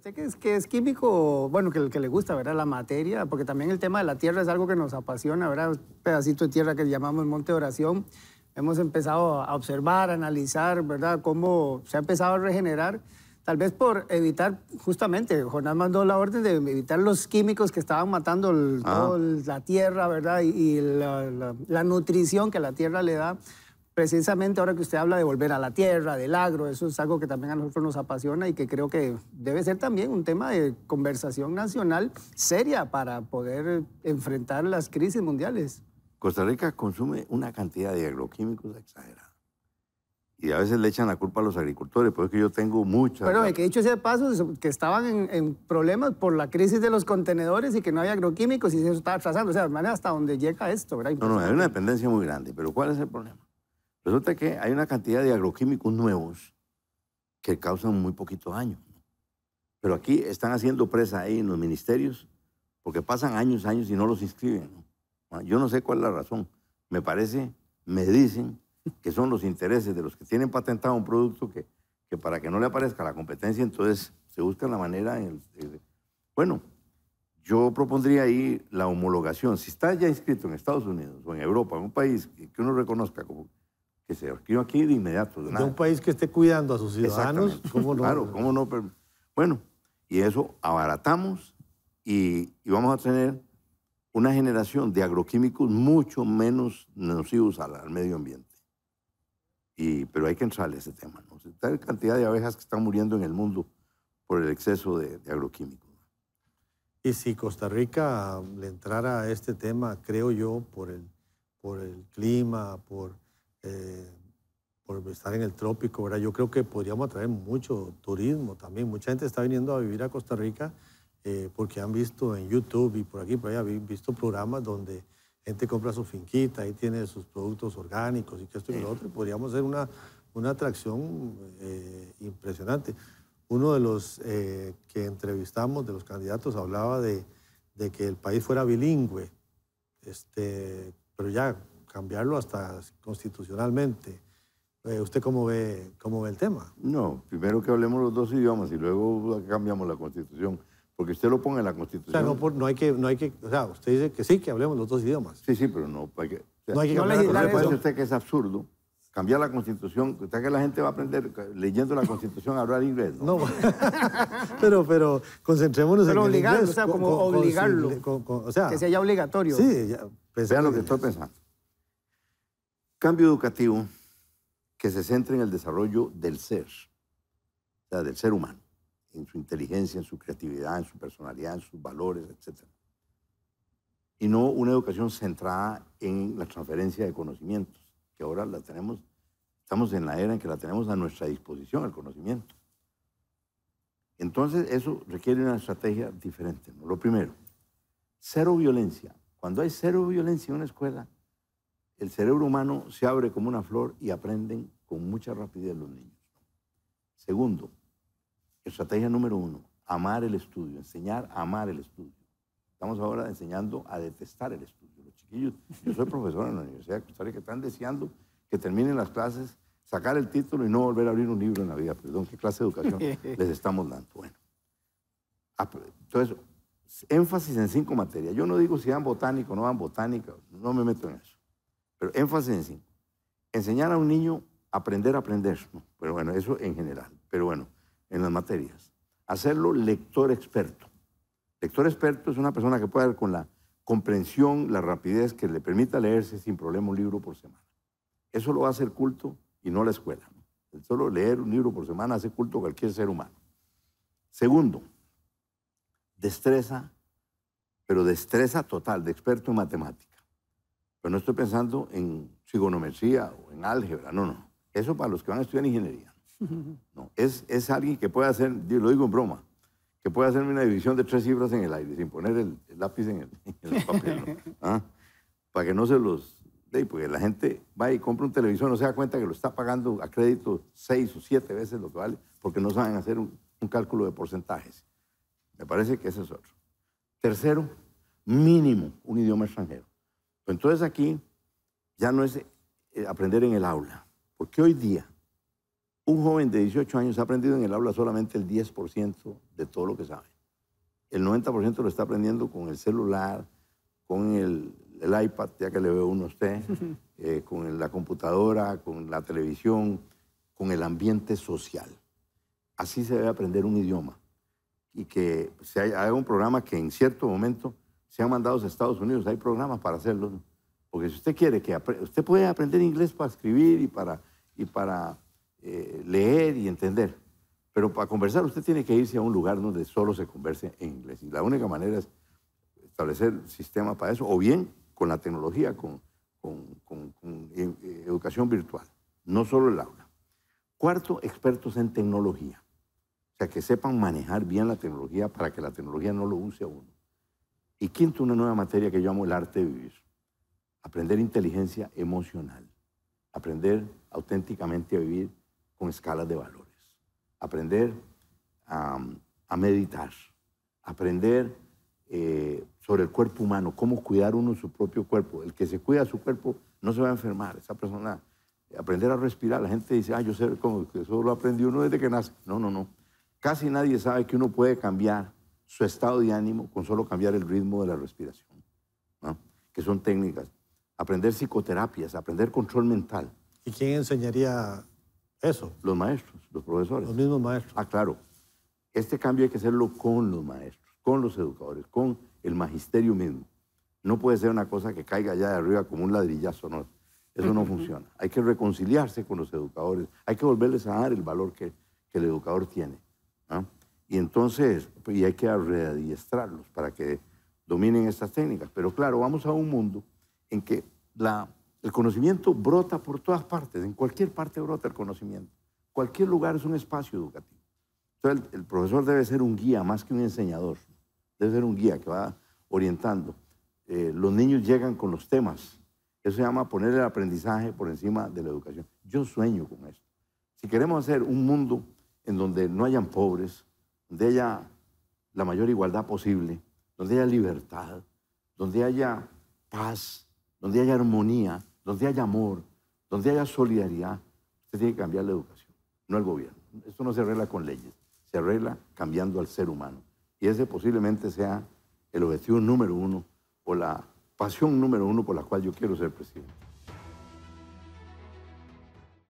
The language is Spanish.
Usted que es, que es químico, bueno, que, que le gusta, ¿verdad? La materia, porque también el tema de la tierra es algo que nos apasiona, ¿verdad? Un pedacito de tierra que llamamos Monte Oración. Hemos empezado a observar, a analizar, ¿verdad? Cómo se ha empezado a regenerar, tal vez por evitar, justamente, Jonás mandó la orden de evitar los químicos que estaban matando ah. la tierra, ¿verdad? Y, la nutrición que la tierra le da precisamente ahora que usted habla de volver a la tierra, del agro, eso es algo que también a nosotros nos apasiona y que creo que debe ser también un tema de conversación nacional seria para poder enfrentar las crisis mundiales. Costa Rica consume una cantidad de agroquímicos exagerada. Y a veces le echan la culpa a los agricultores, porque yo tengo muchas. Pero que dicho ese paso, que estaban en, problemas por la crisis de los contenedores y que no había agroquímicos y se estaba atrasando. O sea, manera hasta donde llega esto, ¿verdad? No, no, hay una dependencia muy grande. Pero ¿cuál es el problema? Resulta que hay una cantidad de agroquímicos nuevos que causan muy poquito daño. Pero aquí están haciendo presa ahí en los ministerios porque pasan años, años y no los inscriben. Ah, yo no sé cuál es la razón. Me parece, me dicen que son los intereses de los que tienen patentado un producto que, que para que no le aparezca la competencia, entonces se busca la manera. En bueno, yo propondría ahí la homologación. Si está ya inscrito en Estados Unidos o en Europa, en un país que uno reconozca como que se aquí de inmediato. De, un país que esté cuidando a sus ciudadanos, ¿cómo no? Claro, ¿cómo no? Bueno, y eso abaratamos y, vamos a tener una generación de agroquímicos mucho menos nocivos al, medio ambiente. Y, pero hay que entrarle a ese tema. ¿no? Tal cantidad de abejas que están muriendo en el mundo por el exceso de, agroquímicos. Y si Costa Rica um, le entrara a este tema, creo yo, por el, por el clima, por eh, por estar en el trópico, ¿verdad? Yo creo que podríamos atraer mucho turismo también. Mucha gente está viniendo a vivir a Costa Rica eh, porque han visto en YouTube y por aquí, por allá, visto programas donde gente compra su finquita, ahí tiene sus productos orgánicos y que esto y lo otro. podríamos ser una, una atracción eh, impresionante. Uno de los que entrevistamos, de los candidatos, hablaba de, de que el país fuera bilingüe, este, pero ya cambiarlo hasta constitucionalmente. Eh, ¿Usted cómo ve, cómo ve el tema? No, primero que hablemos los dos idiomas y luego cambiamos la constitución, porque usted lo pone en la constitución. O sea, no, hay, que, no hay que, o sea, usted dice que sí, que hablemos los dos idiomas. Sí, sí, pero no hay que... no hay que cambiar la, que es absurdo cambiar la constitución? ¿Usted que la gente va a aprender leyendo la constitución a hablar inglés? No, pero, pero concentrémonos en el inglés. o como obligarlo, o sea, que sea ya obligatorio. Sí, ya, Vean lo que estoy pensando. Cambio educativo que se centre en el desarrollo del ser, o sea, del ser humano, en su inteligencia, en su creatividad, en su personalidad, en sus valores, etc. Y no una educación centrada en la transferencia de conocimientos, que ahora la tenemos, estamos en la era en que la tenemos a nuestra disposición, el conocimiento. Entonces, eso requiere una estrategia diferente. Lo primero, cero violencia. Cuando hay cero violencia en una escuela, el cerebro humano se abre como una flor y aprenden con mucha rapidez los niños. Segundo, estrategia número uno, amar el estudio, enseñar a amar el estudio. Estamos ahora enseñando a detestar el estudio. Los chiquillos, yo soy profesor en la Universidad de Costa están deseando que terminen las clases, sacar el título y no volver a abrir un libro en la vida. Perdón, ¿qué clase de educación les estamos dando? Bueno, entonces, énfasis en cinco materias. Yo no digo si van botánico o no van botánica, no me meto en eso. Pero énfasis en enseñar a un niño a aprender a aprender. Pero bueno, eso en general. Pero bueno, en las materias. Hacerlo lector experto. Lector experto es una persona que puede dar con la comprensión, la rapidez que le permita leerse sin problema un libro por semana. Eso lo hace el culto y no la escuela. solo leer un libro por semana hace culto a cualquier ser humano. Segundo, destreza, pero destreza total, de experto en matemáticas. Pero no estoy pensando en trigonometría o en álgebra, no, no. Eso para los que van a estudiar ingeniería. No, es, es alguien que puede hacer, lo digo en broma, que puede hacerme una división de tres cifras en el aire sin poner el, lápiz en el, papel. ¿Ah? Para que no se los dé, porque la gente va y compra un televisor, y no se da cuenta que lo está pagando a crédito seis o siete veces lo que vale, porque no saben hacer un cálculo de porcentajes. Me parece que ese es otro. Tercero, mínimo un idioma extranjero. Pues entonces aquí ya no es eh, aprender en el aula, porque hoy día un joven de 18 años ha aprendido en el aula solamente el 10% de todo lo que sabe. El 90% lo está aprendiendo con el celular, con el, iPad, ya que le veo uno a usted, eh, con la computadora, con la televisión, con el ambiente social. Así se debe aprender un idioma. Y que se un programa que en cierto momento se han mandado a Estados Unidos. Hay programas para hacerlo. Porque si usted quiere que usted puede aprender inglés para escribir y para, y para eh, leer y entender. Pero para conversar usted tiene que irse a un lugar donde solo se converse en inglés. Y la única manera es establecer sistema para eso, o bien con la tecnología, con, con, eh, educación virtual, no solo el aula. Cuarto, expertos en tecnología. O sea, que sepan manejar bien la tecnología para que la tecnología no lo use a uno. Y quinto, una nueva materia que yo llamo el arte de vivir. Aprender inteligencia emocional. Aprender auténticamente a vivir con escalas de valores. Aprender a, meditar. Aprender eh, sobre el cuerpo humano, cómo cuidar uno su propio cuerpo. El que se cuida su cuerpo no se va a enfermar. Esa persona, aprender a respirar. La gente dice, ah, yo sé cómo, eso lo aprendí uno desde que nace. No, no, no. Casi nadie sabe que uno puede cambiar su estado de ánimo con solo cambiar el ritmo de la respiración, que son técnicas. Aprender psicoterapias, aprender control mental. ¿Y quién enseñaría eso? Los maestros, los profesores. Los mismos maestros. Ah, claro. Este cambio hay que hacerlo con los maestros, con los educadores, con el magisterio mismo. No puede ser una cosa que caiga allá de arriba como un ladrillazo, no. Eso no funciona. Hay que reconciliarse con los educadores, hay que volverles a dar el valor que, el educador tiene. ¿no? Y entonces, pues, y hay que readiestrarlos para que dominen estas técnicas. Pero claro, vamos a un mundo en que la, el conocimiento brota por todas partes, en cualquier parte brota el conocimiento. Cualquier lugar es un espacio educativo. Entonces, el, profesor debe ser un guía más que un enseñador. Debe ser un guía que va orientando. Eh, los niños llegan con los temas. Eso se llama poner el aprendizaje por encima de la educación. Yo sueño con esto. Si queremos hacer un mundo en donde no hayan pobres, donde haya la mayor igualdad posible, donde haya libertad, donde haya paz, donde haya armonía, donde haya amor, donde haya solidaridad. Usted tiene que cambiar la educación, no el gobierno. Esto no se arregla con leyes, se arregla cambiando al ser humano. Y ese posiblemente sea el objetivo número uno o la pasión número uno por la cual yo quiero ser presidente.